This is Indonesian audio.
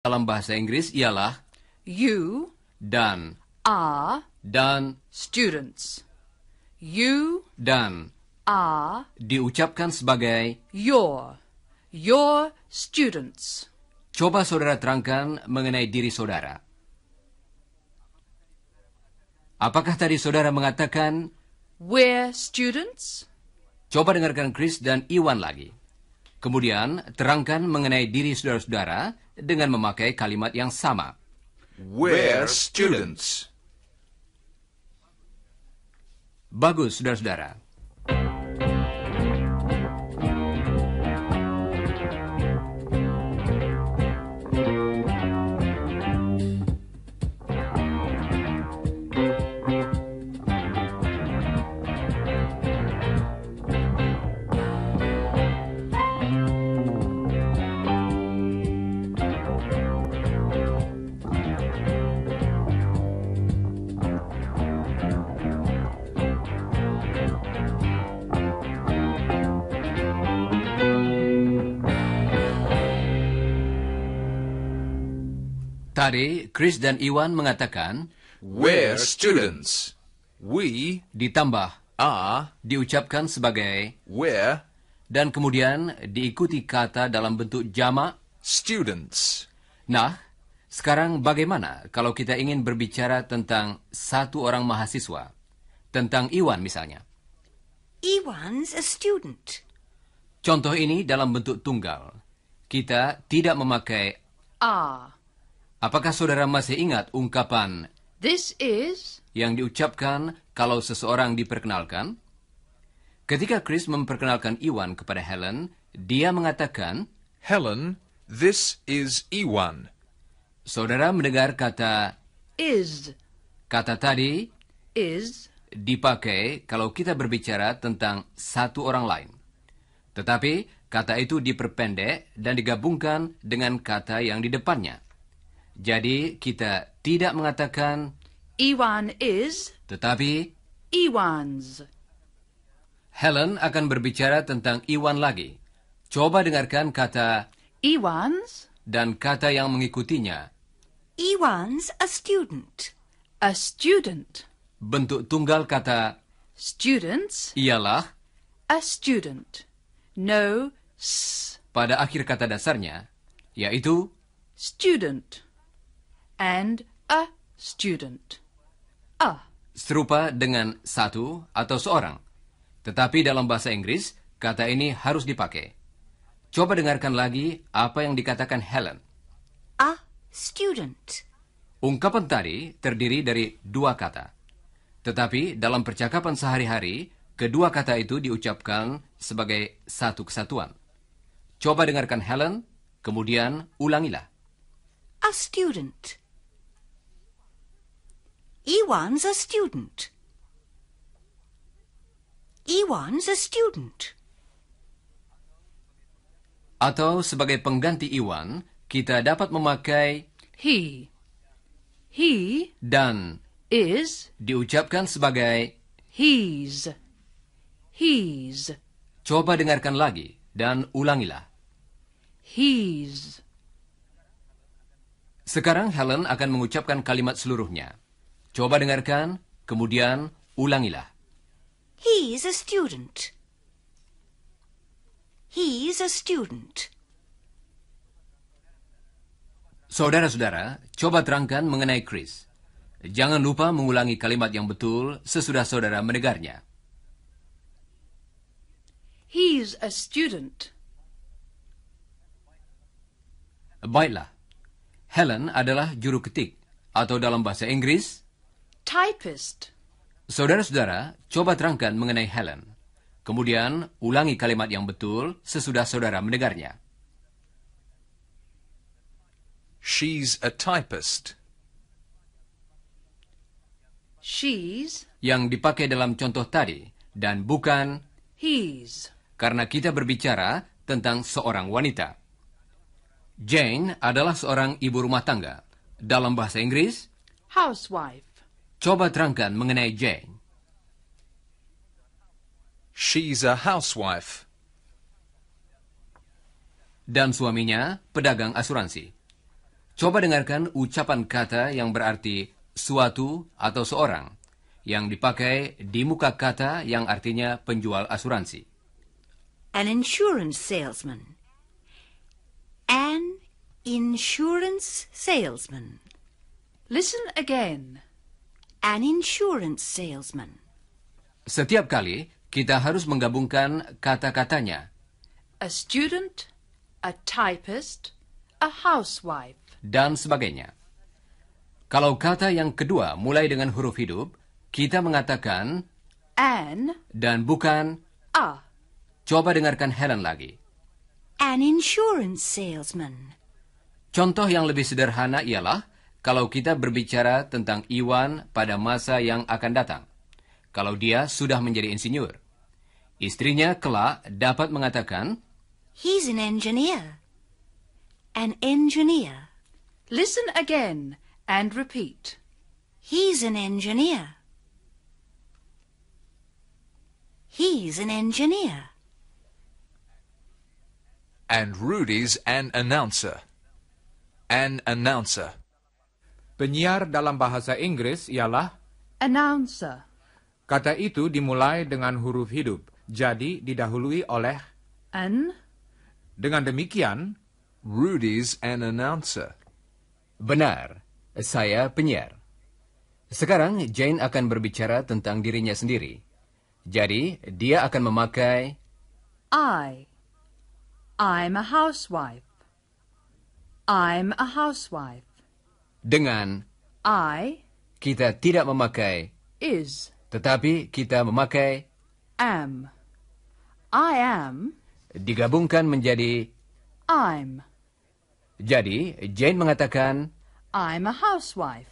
dalam bahasa Inggris ialah You dan are dan students. You dan are diucapkan sebagai your, your students. Coba saudara terangkan mengenai diri saudara. Apakah tadi saudara mengatakan We're students? Coba dengarkan Chris dan Iwan lagi. Kemudian terangkan mengenai diri saudara-saudara dengan memakai kalimat yang sama. We're students. Bagus, saudara-saudara. Tari, Chris dan Iwan mengatakan, We're students. We ditambah a diucapkan sebagai we're dan kemudian diikuti kata dalam bentuk jamak students. Nah, sekarang bagaimana kalau kita ingin berbicara tentang satu orang mahasiswa? Tentang Iwan misalnya. Iwan's a student. Contoh ini dalam bentuk tunggal. Kita tidak memakai a. Apakah saudara masih ingat ungkapan This is yang diucapkan kalau seseorang diperkenalkan? Ketika Chris memperkenalkan Iwan kepada Helen, dia mengatakan, "Helen, this is Iwan." Saudara mendengar kata is. Kata tadi is dipakai kalau kita berbicara tentang satu orang lain. Tetapi kata itu diperpendek dan digabungkan dengan kata yang di depannya. Jadi kita tidak mengatakan Iwan is, tetapi Iwan's. Helen akan berbicara tentang Iwan lagi. Coba dengarkan kata Iwan's dan kata yang mengikutinya. Iwan's a student. A student. Bentuk tunggal kata students ialah a student. No s pada akhir kata dasarnya, yaitu student and a student. A. Serupa dengan satu atau seorang. Tetapi dalam bahasa Inggris, kata ini harus dipakai. Coba dengarkan lagi apa yang dikatakan Helen. A student. Ungkapan tadi terdiri dari dua kata. Tetapi dalam percakapan sehari-hari, kedua kata itu diucapkan sebagai satu kesatuan. Coba dengarkan Helen, kemudian ulangilah. A student. Iwan's a student. Iwan's a student. Atau sebagai pengganti Iwan, kita dapat memakai he. He dan is diucapkan sebagai he's. He's. Coba dengarkan lagi dan ulangilah. He's. Sekarang Helen akan mengucapkan kalimat seluruhnya. Coba dengarkan, kemudian ulangilah. He is a student. He is a student. Saudara-saudara, coba terangkan mengenai Chris. Jangan lupa mengulangi kalimat yang betul sesudah saudara mendengarnya. He's a student. Baiklah. Helen adalah juru ketik atau dalam bahasa Inggris typist. Saudara-saudara, coba terangkan mengenai Helen. Kemudian, ulangi kalimat yang betul sesudah saudara mendengarnya. She's a typist. She's yang dipakai dalam contoh tadi dan bukan he's. Karena kita berbicara tentang seorang wanita. Jane adalah seorang ibu rumah tangga. Dalam bahasa Inggris, housewife. Coba terangkan mengenai Jane. She's a housewife. Dan suaminya pedagang asuransi. Coba dengarkan ucapan kata yang berarti suatu atau seorang yang dipakai di muka kata yang artinya penjual asuransi. An insurance salesman. An insurance salesman. Listen again an insurance salesman. Setiap kali kita harus menggabungkan kata-katanya. A student, a typist, a housewife. Dan sebagainya. Kalau kata yang kedua mulai dengan huruf hidup, kita mengatakan an dan bukan a. Coba dengarkan Helen lagi. An insurance salesman. Contoh yang lebih sederhana ialah kalau kita berbicara tentang Iwan pada masa yang akan datang, kalau dia sudah menjadi insinyur. Istrinya kelak dapat mengatakan, He's an engineer. An engineer. Listen again and repeat. He's an engineer. He's an engineer. And Rudy's an announcer. An announcer. Penyiar dalam bahasa Inggris ialah announcer. Kata itu dimulai dengan huruf hidup, jadi didahului oleh an. Dengan demikian, Rudy's an announcer. Benar, saya penyiar. Sekarang Jane akan berbicara tentang dirinya sendiri. Jadi, dia akan memakai I. I'm a housewife. I'm a housewife. Dengan I kita tidak memakai is, tetapi kita memakai am. I am digabungkan menjadi I'm. Jadi, Jane mengatakan I'm a housewife.